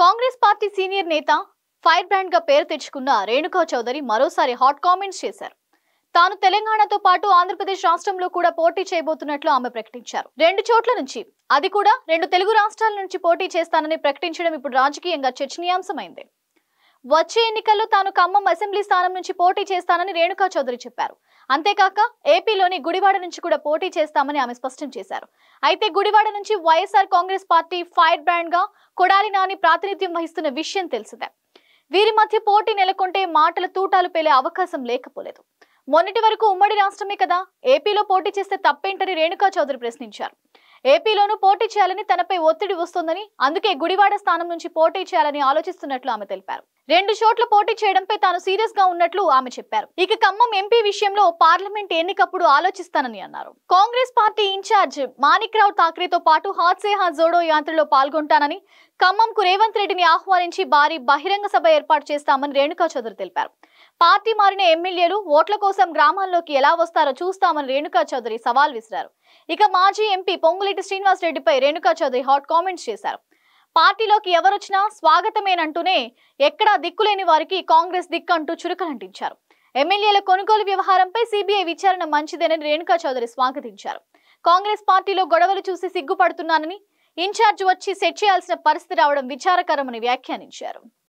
Congress party senior నేత fire brand గా పేరు తెచ్చుకున్న రేణుకా చౌదరి మరోసారి హాట్ కామెంట్స్ చేశారు తాను తెలంగాణతో పాటు ఆంధ్రప్రదేశ్ రాష్ట్రంలో కూడా పోటీ చేయబోతున్నట్లు ఆమె ప్రకటించారు రెండు చోట్ల నుంచి అది కూడా రెండు తెలుగు రాష్ట్రాల నుంచి పోటీ చేస్తానని ప్రకటించడం ఇప్పుడు రాజకీయంగా చర్చనీయాంశమైంది వచ్చే ఎన్నికల్లో తాను ఖమ్మం అసెంబ్లీ స్థానం నుంచి పోటీ చేస్తానని రేణుకా చౌదరి చెప్పారు అంతేకాక ఏపీలోని గుడివాడ నుంచి కూడా పోటీ చేస్తామని ఆమె స్పష్టం చేశారు అయితే గుడివాడ నుంచి YSR Congress party fire brand గా కొడాలి నాని ప్రాతినిధ్యం వహిస్తున్న విషయం తెలిసిందే వీరి మధ్య పోటీ నెలకొంటే మాటల తూటాలు పేలే అవకాశం లేకపోలేదు మొన్నటి వరకు ఉమ్మడి రాష్ట్రమే కదా ఏపీలో పోటీ చేస్తే తప్పేంటని రేణుకా చౌదరి ప్రశ్నించారు ఏపీలోనూ పోటీ చేయాలని తనపై ఒత్తిడి వస్తోందని అందుకే గుడివాడ స్థానం నుంచి పోటీ చేయాలని ఆలోచిస్తున్నట్లు ఆమె తెలిపారు రెండు చోట్ల పోటీ చేయడంపై తాను సీరియస్ గా ఉన్నట్లు ఆమె చెప్పారు ఇక ఖమ్మం ఎంపీ విషయంలో పార్లమెంట్ ఎన్నికప్పుడు ఆలోచిస్తానని అన్నారు కాంగ్రెస్ పార్టీ ఇన్ఛార్జ్ మాణిక్రావు ఠాక్రేతో పాటు హాత్సే హాత్ జోడో యాత్రలో పాల్గొంటానని ఖమ్మంకు రేవంత్ రెడ్డిని ఆహ్వానించి భారీ బహిరంగ సభ ఏర్పాటు చేస్తామని రేణుకా చౌదరి తెలిపారు పార్టీ మారిన ఎమ్మెల్యేలు ఓట్ల కోసం గ్రామాల్లోకి ఎలా వస్తారో చూస్తామని రేణుకా చౌదరి సవాల్ విసిరారు ఇక మాజీ ఎంపీ పొంగులేటి శ్రీనివాస్ రెడ్డిపై రేణుకా చౌదరి హాట్ కామెంట్స్ చేశారు పార్టీలోకి ఎవరొచ్చినా స్వాగతమేనంటూనే ఎక్కడా దిక్కులేని వారికి కాంగ్రెస్ దిక్కు అంటూ చురుకలంటించారు ఎమ్మెల్యేల కొనుగోలు వ్యవహారంపై సిబిఐ విచారణ మంచిదేనని రేణుకా చౌదరి స్వాగతించారు కాంగ్రెస్ పార్టీలో గొడవలు చూసి సిగ్గుపడుతున్నానని ఇన్ఛార్జ్ వచ్చి సెట్ చేయాల్సిన పరిస్థితి రావడం విచారకరమని వ్యాఖ్యానించారు